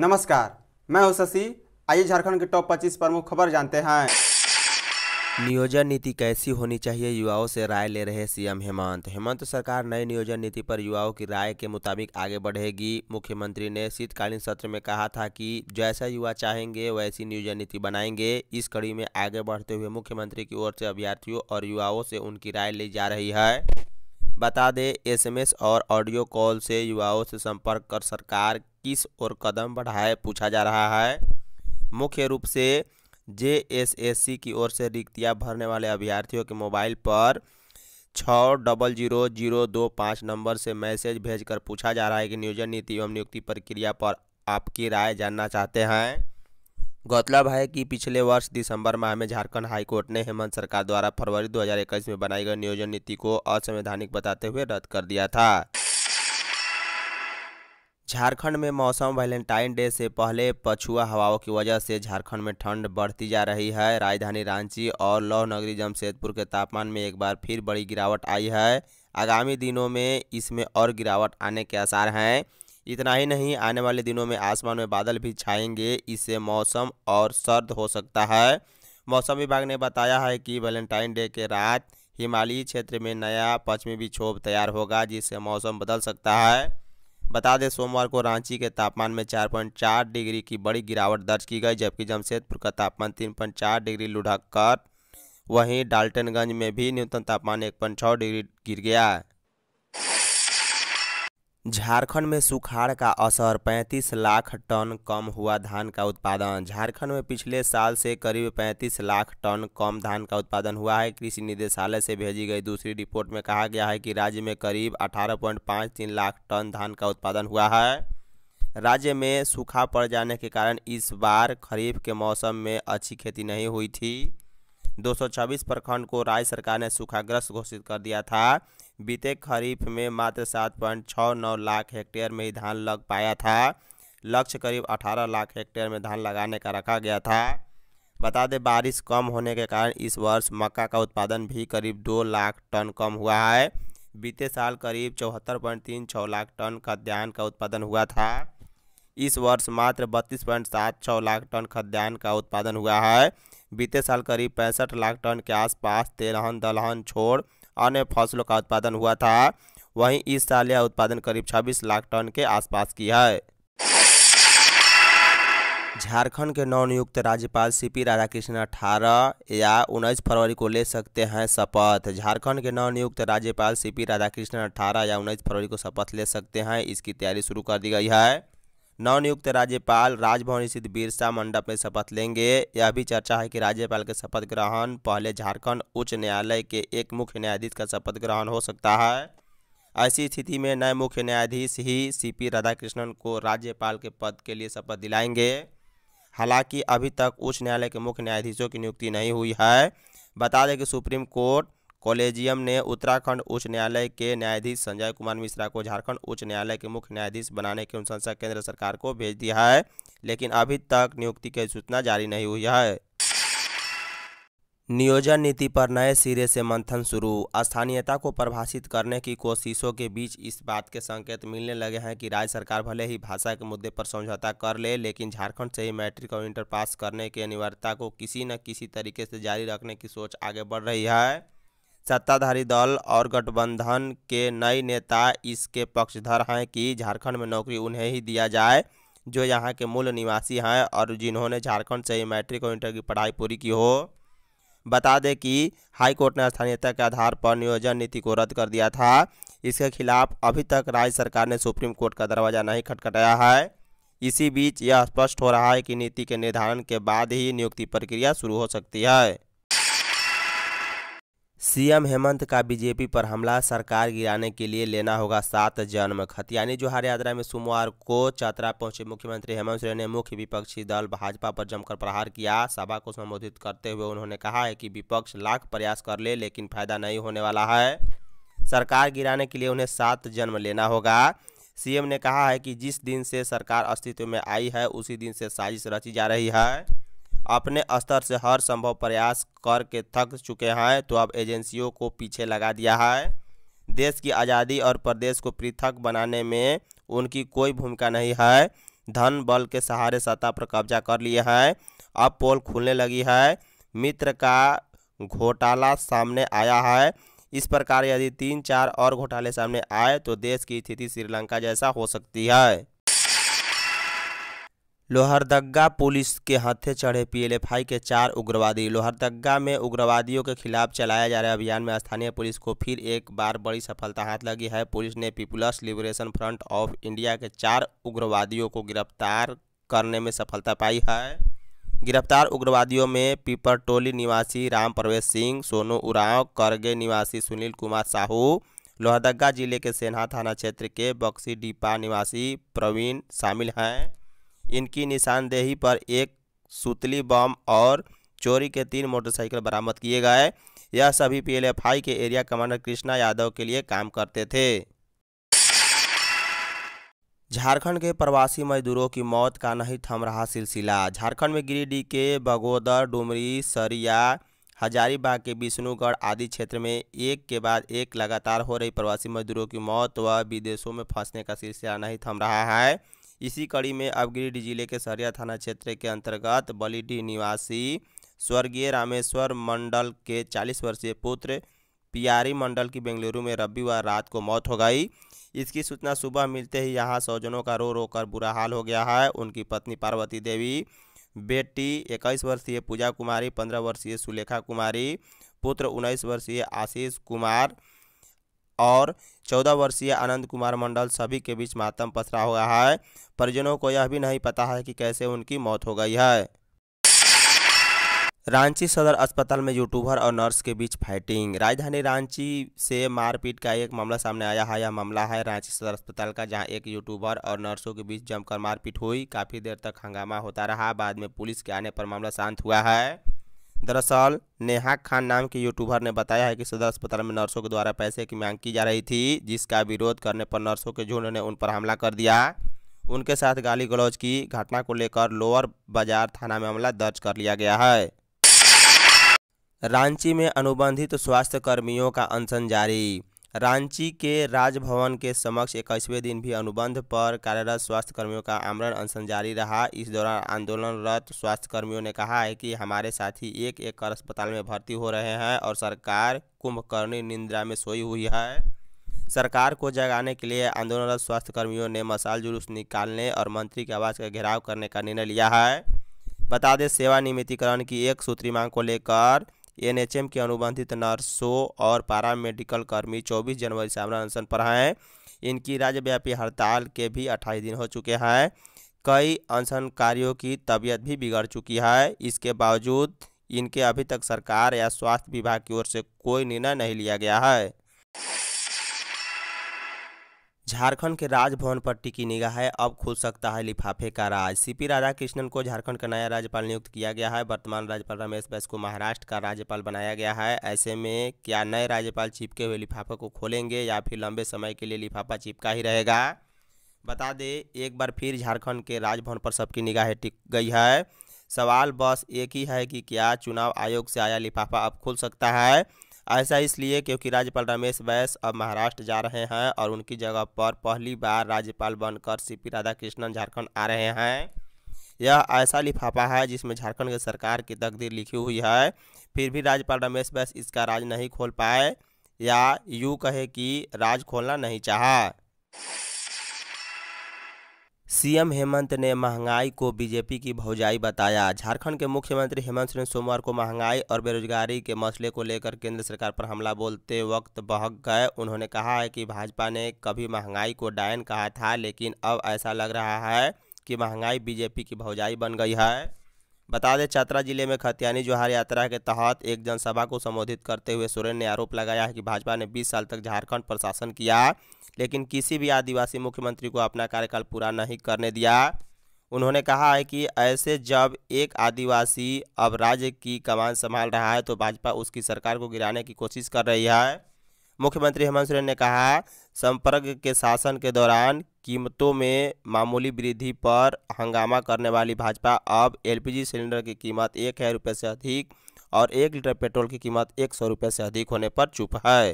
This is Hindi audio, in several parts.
नमस्कार मैं हूं शशि आइए झारखंड के टॉप 25 प्रमुख खबर जानते हैं नियोजन नीति कैसी होनी चाहिए युवाओं से राय ले रहे सीएम हेमंत हेमंत सरकार नई नियोजन नीति पर युवाओं की राय के मुताबिक आगे बढ़ेगी मुख्यमंत्री ने शीतकालीन सत्र में कहा था कि जैसा युवा चाहेंगे वैसी नियोजन नीति बनाएंगे इस कड़ी में आगे बढ़ते हुए मुख्यमंत्री की ओर से अभ्यर्थियों और युवाओं से उनकी राय ली जा रही है बता दें एसएमएस और ऑडियो कॉल से युवाओं से संपर्क कर सरकार किस ओर कदम बढ़ाए पूछा जा रहा है मुख्य रूप से जे की ओर से रिक्तियाँ भरने वाले अभ्यर्थियों के मोबाइल पर छः डबल जीरो जीरो दो पाँच नंबर से मैसेज भेजकर पूछा जा रहा है कि नियोजन नीति एवं नियुक्ति प्रक्रिया पर आपकी राय जानना चाहते हैं गौरतलब है कि पिछले वर्ष दिसंबर माह में झारखंड हाईकोर्ट ने हेमंत सरकार द्वारा फरवरी 2021 में बनाई गई नियोजन नीति को असंवैधानिक बताते हुए रद्द कर दिया था झारखंड में मौसम वैलेंटाइन डे से पहले पछुआ हवाओं की वजह से झारखंड में ठंड बढ़ती जा रही है राजधानी रांची और लौह नगरी जमशेदपुर के तापमान में एक बार फिर बड़ी गिरावट आई है आगामी दिनों में इसमें और गिरावट आने के आसार हैं इतना ही नहीं आने वाले दिनों में आसमान में बादल भी छाएंगे इससे मौसम और सर्द हो सकता है मौसम विभाग ने बताया है कि वैलेंटाइन डे के रात हिमालयी क्षेत्र में नया पश्चिमी विक्षोभ तैयार होगा जिससे मौसम बदल सकता है बता दें सोमवार को रांची के तापमान में चार पॉइंट चार डिग्री की बड़ी गिरावट दर्ज की गई जबकि जमशेदपुर का तापमान तीन पॉइंट चार डिग्री लुढ़क कर वहीं डाल्टनगंज में भी न्यूनतम तापमान एक पॉइंट छः डिग्री गिर गया झारखंड में सुखाड़ का असर 35 लाख टन कम हुआ धान का उत्पादन झारखंड में पिछले साल से करीब 35 लाख टन कम धान का उत्पादन हुआ है कृषि निदेशालय से भेजी गई दूसरी रिपोर्ट में कहा गया है कि राज्य में करीब 18.53 लाख टन धान का उत्पादन हुआ है राज्य में सूखा पड़ जाने के कारण इस बार खरीफ के मौसम में अच्छी खेती नहीं हुई थी 226 प्रखंड को राज्य सरकार ने सूखाग्रस्त घोषित कर दिया था बीते खरीफ में मात्र सात पॉइंट छः नौ लाख हेक्टेयर में ही धान लग पाया था लक्ष्य करीब अठारह लाख हेक्टेयर में धान लगाने का रखा गया था बता दें बारिश कम होने के कारण इस वर्ष मक्का का उत्पादन भी करीब दो लाख टन कम हुआ है बीते साल करीब चौहत्तर पॉइंट तीन छः लाख टन खाद्यान्न का उत्पादन हुआ था इस वर्ष मात्र बत्तीस पॉइंट सात छः लाख टन खाद्यान्न का उत्पादन हुआ है बीते साल करीब पैंसठ लाख टन के आसपास तेलहन दलहन छोड़ अन्य फसलों का उत्पादन हुआ था वहीं इस साल यह उत्पादन करीब 26 लाख टन के आसपास की है झारखंड के नवनियुक्त राज्यपाल सीपी राधाकृष्ण अठारह या उन्नीस फरवरी को ले सकते हैं शपथ झारखंड के नवनियुक्त राज्यपाल सीपी राधाकृष्ण अठारह या उन्नीस फरवरी को शपथ ले सकते हैं इसकी तैयारी शुरू कर दी गई है नवनियुक्त राज्यपाल राजभवन स्थित बिरसा मंडप में शपथ लेंगे यह भी चर्चा है कि राज्यपाल के शपथ ग्रहण पहले झारखंड उच्च न्यायालय के एक मुख्य न्यायाधीश का शपथ ग्रहण हो सकता है ऐसी स्थिति में नए मुख्य न्यायाधीश ही सीपी राधाकृष्णन को राज्यपाल के पद के लिए शपथ दिलाएंगे हालांकि अभी तक उच्च न्यायालय के मुख्य न्यायाधीशों की नियुक्ति नहीं हुई है बता दें कि सुप्रीम कोर्ट कॉलेजियम ने उत्तराखंड उच्च न्यायालय के न्यायाधीश संजय कुमार मिश्रा को झारखंड उच्च न्यायालय के मुख्य न्यायाधीश बनाने की अनुशंसा केंद्र सरकार को भेज दिया है लेकिन अभी तक नियुक्ति की सूचना जारी नहीं हुई है नियोजन नीति पर नए सिरे से मंथन शुरू स्थानीयता को परिभाषित करने की कोशिशों के बीच इस बात के संकेत मिलने लगे हैं कि राज्य सरकार भले ही भाषा के मुद्दे पर समझौता कर ले लेकिन झारखंड से ही मैट्रिक और इंटर पास करने की अनिवार्यता को किसी न किसी तरीके से जारी रखने की सोच आगे बढ़ रही है सत्ताधारी दल और गठबंधन के नए नेता इसके पक्षधर हैं कि झारखंड में नौकरी उन्हें ही दिया जाए जो यहाँ के मूल निवासी हैं और जिन्होंने झारखंड से ही मैट्रिक और इंटर की पढ़ाई पूरी की हो बता दें कि हाईकोर्ट ने स्थानीयता के आधार पर नियोजन नीति को रद्द कर दिया था इसके खिलाफ अभी तक राज्य सरकार ने सुप्रीम कोर्ट का दरवाज़ा नहीं खटखटाया है इसी बीच यह स्पष्ट हो रहा है कि नीति के निर्धारण के बाद ही नियुक्ति प्रक्रिया शुरू हो सकती है सीएम हेमंत का बीजेपी पर हमला सरकार गिराने के लिए लेना होगा सात जन्म खतियानी जोहार यात्रा में सोमवार को चतरा पहुंचे मुख्यमंत्री हेमंत सोरेन ने मुख्य विपक्षी दल भाजपा पर जमकर प्रहार किया सभा को संबोधित करते हुए उन्होंने कहा है कि विपक्ष लाख प्रयास कर ले लेकिन फायदा नहीं होने वाला है सरकार गिराने के लिए उन्हें सात जन्म लेना होगा सीएम ने कहा है कि जिस दिन से सरकार अस्तित्व में आई है उसी दिन से साजिश रची जा रही है अपने स्तर से हर संभव प्रयास करके थक चुके हैं तो अब एजेंसियों को पीछे लगा दिया है देश की आज़ादी और प्रदेश को पृथक बनाने में उनकी कोई भूमिका नहीं है धन बल के सहारे सत्ता पर कब्जा कर लिए हैं अब पोल खुलने लगी है मित्र का घोटाला सामने आया है इस प्रकार यदि तीन चार और घोटाले सामने आए तो देश की स्थिति श्रीलंका जैसा हो सकती है लोहरदगा पुलिस के हाथे चढ़े पीएलएफआई के चार उग्रवादी लोहरदगा में उग्रवादियों के खिलाफ चलाया जा रहे अभियान में स्थानीय पुलिस को फिर एक बार बड़ी सफलता हाथ लगी है पुलिस ने People's Liberation Front of India के चार उग्रवादियों को गिरफ्तार करने में सफलता पाई है गिरफ्तार उग्रवादियों में पीपरटोली निवासी राम प्रवेश सिंह सोनू उराव करगे निवासी सुनील कुमार साहू लोहरदगा जिले के सेना थाना क्षेत्र के बक्सी डीपा निवासी प्रवीण शामिल हैं इनकी निशानदेही पर एक सुतली बम और चोरी के तीन मोटरसाइकिल बरामद किए गए यह सभी पीएलएफआई के एरिया कमांडर कृष्णा यादव के लिए काम करते थे झारखंड के प्रवासी मजदूरों की मौत का नहीं थम रहा सिलसिला झारखंड में गिरिडीह के बगोदर डुमरी सरिया हजारीबाग के विष्णुगढ़ आदि क्षेत्र में एक के बाद एक लगातार हो रही प्रवासी मजदूरों की मौत व विदेशों में फंसने का सिलसिला नहीं थम रहा है इसी कड़ी में अब गिरिडीह जिले के सरिया थाना क्षेत्र के अंतर्गत बलीडीह निवासी स्वर्गीय रामेश्वर मंडल के 40 वर्षीय पुत्र पियारी मंडल की बेंगलुरु में रविवार रात को मौत हो गई इसकी सूचना सुबह मिलते ही यहाँ सौजनों का रो रो कर बुरा हाल हो गया है उनकी पत्नी पार्वती देवी बेटी इक्कीस वर्षीय पूजा कुमारी पंद्रह वर्षीय सुलेखा कुमारी पुत्र उन्नीस वर्षीय आशीष कुमार और चौदह वर्षीय आनंद कुमार मंडल सभी के बीच मातम पसरा हुआ है परिजनों को यह भी नहीं पता है कि कैसे उनकी मौत हो गई है रांची सदर अस्पताल में यूट्यूबर और नर्स के बीच फाइटिंग राजधानी रांची से मारपीट का एक मामला सामने आया है यह मामला है रांची सदर अस्पताल का जहां एक यूट्यूबर और नर्सों के बीच जमकर मारपीट हुई काफ़ी देर तक हंगामा होता रहा बाद में पुलिस के आने पर मामला शांत हुआ है दरअसल नेहा खान नाम के यूट्यूबर ने बताया है कि सदर अस्पताल में नर्सों के द्वारा पैसे की मांग की जा रही थी जिसका विरोध करने पर नर्सों के झुंड ने उन पर हमला कर दिया उनके साथ गाली गलौज की घटना को लेकर लोअर बाजार थाना में मामला दर्ज कर लिया गया है रांची में अनुबंधित स्वास्थ्य कर्मियों का अनशन जारी रांची के राजभवन के समक्ष इक्कीसवें दिन भी अनुबंध पर कार्यरत स्वास्थ्य कर्मियों का आमरण अनशन जारी रहा इस दौरान आंदोलनरत स्वास्थ्य कर्मियों ने कहा है कि हमारे साथी एक एक कर अस्पताल में भर्ती हो रहे हैं और सरकार कुंभकर्णी निंद्रा में सोई हुई है सरकार को जगाने के लिए आंदोलनरत स्वास्थ्य कर्मियों ने मसाल जुलूस निकालने और मंत्री के आवास का घेराव करने का निर्णय लिया है बता दें सेवा नियमितीकरण की एक सूत्री मांग को लेकर एनएचएम के अनुबंधित नर्सों और पारा मेडिकल कर्मी चौबीस जनवरी से आमरण अनशन पर हैं इनकी राज्यव्यापी हड़ताल के भी अट्ठाईस दिन हो चुके हैं कई अनशनकारियों की तबीयत भी बिगड़ चुकी है इसके बावजूद इनके अभी तक सरकार या स्वास्थ्य विभाग की ओर से कोई निर्णय नहीं लिया गया है झारखंड के राजभवन पर टिकी निगाह है अब खुल सकता है लिफाफे का राज सीपी राधा कृष्णन को झारखंड का नया राज्यपाल नियुक्त किया गया है वर्तमान राज्यपाल रमेश बैस को महाराष्ट्र का राज्यपाल बनाया गया है ऐसे में क्या नए राज्यपाल चिपके हुए लिफाफे को खोलेंगे या फिर लंबे समय के लिए लिफाफा चिपका ही रहेगा बता दें एक बार फिर झारखंड के राजभवन पर सबकी निगाहें टिक गई है सवाल बस एक ही है कि क्या चुनाव आयोग से आया लिफाफा अब खुल सकता है ऐसा इसलिए क्योंकि राज्यपाल रमेश बैस अब महाराष्ट्र जा रहे हैं और उनकी जगह पर पहली बार राज्यपाल बनकर सी पी राधाकृष्णन झारखंड आ रहे हैं यह ऐसा लिफाफा है जिसमें झारखंड की सरकार की तकदीर लिखी हुई है फिर भी राज्यपाल रमेश बैस इसका राज नहीं खोल पाए या यूँ कहे कि राज खोलना नहीं चाहा सीएम हेमंत ने महंगाई को बीजेपी की भौजाई बताया झारखंड के मुख्यमंत्री हेमंत सोरेन सोमवार को महंगाई और बेरोजगारी के मसले को लेकर केंद्र सरकार पर हमला बोलते वक्त बहक गए उन्होंने कहा है कि भाजपा ने कभी महंगाई को डायन कहा था लेकिन अब ऐसा लग रहा है कि महंगाई बीजेपी की भौजाई बन गई है बता दें चतरा जिले में खतियानी जोहार यात्रा के तहत एक जनसभा को संबोधित करते हुए सोरेन ने आरोप लगाया है कि भाजपा ने 20 साल तक झारखंड पर शासन किया लेकिन किसी भी आदिवासी मुख्यमंत्री को अपना कार्यकाल पूरा नहीं करने दिया उन्होंने कहा है कि ऐसे जब एक आदिवासी अब राज्य की कमान संभाल रहा है तो भाजपा उसकी सरकार को गिराने की कोशिश कर रही है मुख्यमंत्री हेमंत सोरेन ने कहा संपर्क के शासन के दौरान कीमतों में मामूली वृद्धि पर हंगामा करने वाली भाजपा अब एलपीजी सिलेंडर की कीमत एक हज़ार रुपये से अधिक और एक लीटर पेट्रोल की कीमत एक सौ रुपये से अधिक होने पर चुप है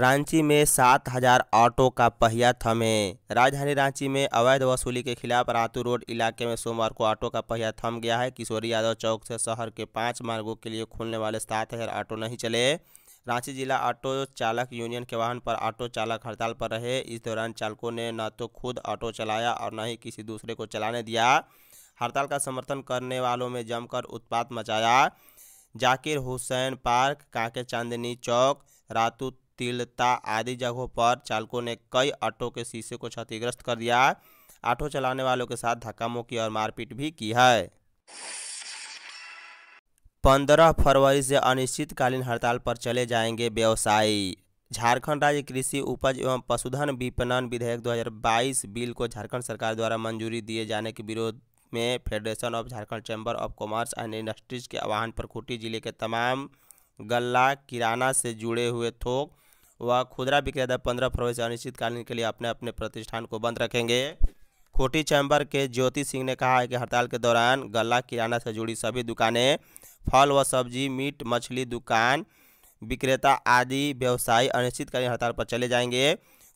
रांची में सात हजार ऑटो का पहिया थमे राजधानी रांची में अवैध वसूली के खिलाफ रातू रोड इलाके में सोमवार को ऑटो का पहिया थम गया है किशोरी यादव चौक से शहर के पांच मार्गों के लिए खुलने वाले सात हजार ऑटो नहीं चले रांची जिला ऑटो चालक यूनियन के वाहन पर ऑटो चालक हड़ताल पर रहे इस दौरान चालकों ने न तो खुद ऑटो चलाया और न ही किसी दूसरे को चलाने दिया हड़ताल का समर्थन करने वालों में जमकर उत्पात मचाया जाकिर हुसैन पार्क कांके चांदनी चौक रातू तिलता आदि जगहों पर चालकों ने कई ऑटो के शीशे को क्षतिग्रस्त कर दिया ऑटो चलाने वालों के साथ धक्का की और मारपीट भी की है पंद्रह फरवरी से अनिश्चितकालीन हड़ताल पर चले जाएंगे व्यवसायी झारखंड राज्य कृषि उपज एवं पशुधन विपणन विधेयक 2022 बिल को झारखंड सरकार द्वारा मंजूरी दिए जाने के विरोध में Federation of Jharkhand Chamber of Commerce and Industries के आह्वान पर खूंटी जिले के तमाम गल्ला किराना से जुड़े हुए थोक व खुदरा विक्रेता पंद्रह फरवरी से अनिश्चितकालीन के लिए अपने अपने प्रतिष्ठान को बंद रखेंगे खोटी चैम्बर के ज्योति सिंह ने कहा है कि हड़ताल के दौरान गला किराना से जुड़ी सभी दुकानें फल व सब्जी मीट मछली दुकान विक्रेता आदि व्यवसायी अनिश्चितकालीन हड़ताल पर चले जाएंगे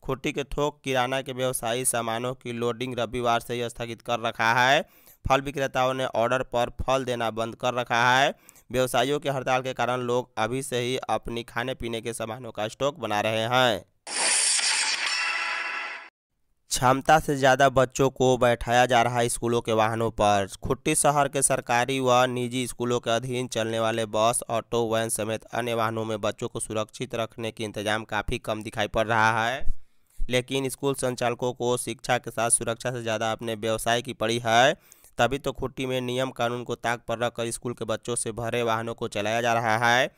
खोटी के थोक किराना के व्यवसायी सामानों की लोडिंग रविवार से ही स्थगित कर रखा है फल विक्रेताओं ने ऑर्डर पर फल देना बंद कर रखा है व्यवसायियों की हड़ताल के कारण लोग अभी से ही अपनी खाने पीने के सामानों का स्टॉक बना रहे हैं क्षमता से ज़्यादा बच्चों को बैठाया जा रहा है स्कूलों के वाहनों पर खुट्टी शहर के सरकारी व निजी स्कूलों के अधीन चलने वाले बस ऑटो वैन समेत अन्य वाहनों में बच्चों को सुरक्षित रखने के इंतजाम काफ़ी कम दिखाई पड़ रहा है लेकिन स्कूल संचालकों को शिक्षा के साथ सुरक्षा से ज़्यादा अपने व्यवसाय की पड़ी है तभी तो खुट्टी में नियम कानून को ताक पर रखकर स्कूल के बच्चों से भरे वाहनों को चलाया जा रहा है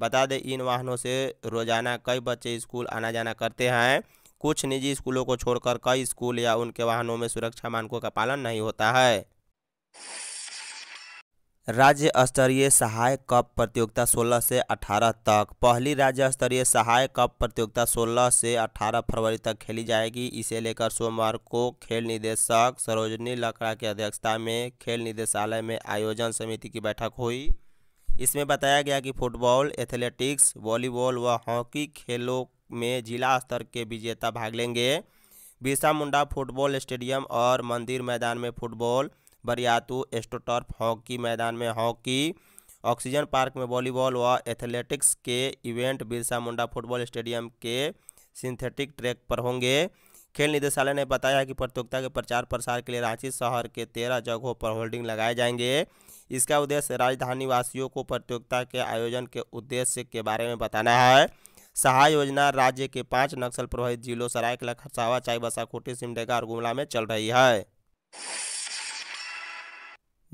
बता दें इन वाहनों से रोजाना कई बच्चे स्कूल आना जाना करते हैं कुछ निजी स्कूलों को छोड़कर कई स्कूल या उनके वाहनों में सुरक्षा मानकों का पालन नहीं होता है राज्य स्तरीय सहायक कप प्रतियोगिता 16 से 18 तक पहली राज्य स्तरीय सहायक कप प्रतियोगिता 16 से 18 फरवरी तक खेली जाएगी इसे लेकर सोमवार को खेल निदेशक सरोजनी लकड़ा की अध्यक्षता में खेल निदेशालय में आयोजन समिति की बैठक हुई इसमें बताया गया कि फुटबॉल एथलेटिक्स वॉलीबॉल व हॉकी खेलों में जिला स्तर के विजेता भाग लेंगे बिरसा मुंडा फुटबॉल स्टेडियम और मंदिर मैदान में फुटबॉल बरियातू एस्टोटर्फ हॉकी मैदान में हॉकी ऑक्सीजन पार्क में वॉलीबॉल व एथलेटिक्स के event Birsa Munda football stadium के सिंथेटिक ट्रैक पर होंगे खेल निदेशालय ने बताया कि प्रतियोगिता के प्रचार प्रसार के लिए रांची शहर के तेरह जगहों पर होल्डिंग लगाए जाएंगे इसका उद्देश्य राजधानी वासियों को प्रतियोगिता के आयोजन के उद्देश्य के बारे में बताना है सहाय योजना राज्य के पांच नक्सल प्रभावित जिलों सरायकला खरसावा चाईबसा खूंटी सिमडेगा और गुमला में चल रही है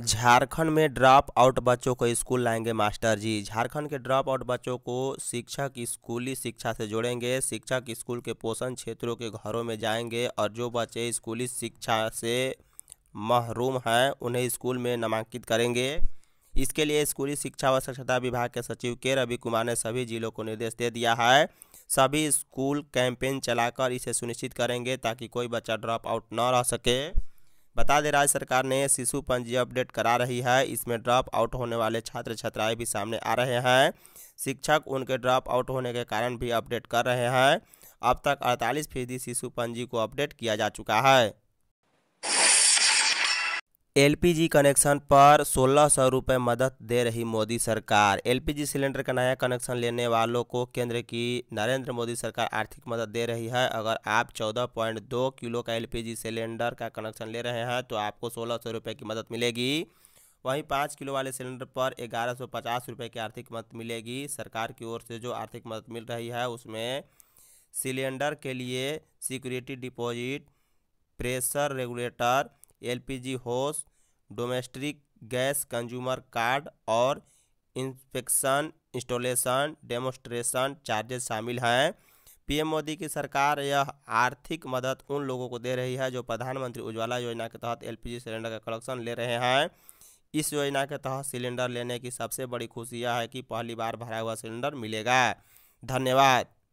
झारखंड में ड्रॉप आउट बच्चों को स्कूल लाएंगे मास्टर जी झारखंड के ड्रॉप आउट बच्चों को शिक्षक स्कूली शिक्षा से जोड़ेंगे शिक्षक स्कूल के पोषण क्षेत्रों के घरों में जाएंगे और जो बच्चे स्कूली शिक्षा से महरूम हैं उन्हें स्कूल में नामांकित करेंगे इसके लिए स्कूली शिक्षा व स्वच्छता विभाग के सचिव के रवि कुमार ने सभी जिलों को निर्देश दे दिया है सभी स्कूल कैंपेन चलाकर इसे सुनिश्चित करेंगे ताकि कोई बच्चा ड्रॉप आउट न रह सके बता दें राज्य सरकार ने शिशु पंजी अपडेट करा रही है इसमें ड्रॉप आउट होने वाले छात्र छात्राएं भी सामने आ रहे हैं शिक्षक उनके ड्रॉप आउट होने के कारण भी अपडेट कर रहे हैं अब तक अड़तालीस फीसदी शिशु पंजी को अपडेट किया जा चुका है एलपीजी कनेक्शन पर सोलह सौ रुपये मदद दे रही मोदी सरकार एलपीजी सिलेंडर का नया कनेक्शन लेने वालों को केंद्र की नरेंद्र मोदी सरकार आर्थिक मदद दे रही है अगर आप चौदह पॉइंट दो किलो का एलपीजी सिलेंडर का कनेक्शन ले रहे हैं तो आपको सोलह सौ रुपये की मदद मिलेगी वहीं पाँच किलो वाले सिलेंडर पर ग्यारह सौ पचास रुपये की आर्थिक मदद मिलेगी सरकार की ओर से जो आर्थिक मदद मिल रही है उसमें सिलेंडर के लिए security deposit pressure regulator LPG hose domestic gas consumer card और इंस्पेक्शन इंस्टॉलेशन डेमोस्ट्रेशन चार्जेस शामिल हैं पीएम मोदी की सरकार यह आर्थिक मदद उन लोगों को दे रही है जो प्रधानमंत्री उज्ज्वला योजना के तहत एलपीजी सिलेंडर का कलेक्शन ले रहे हैं इस योजना के तहत सिलेंडर लेने की सबसे बड़ी खुशी यह है कि पहली बार भरा हुआ सिलेंडर मिलेगा धन्यवाद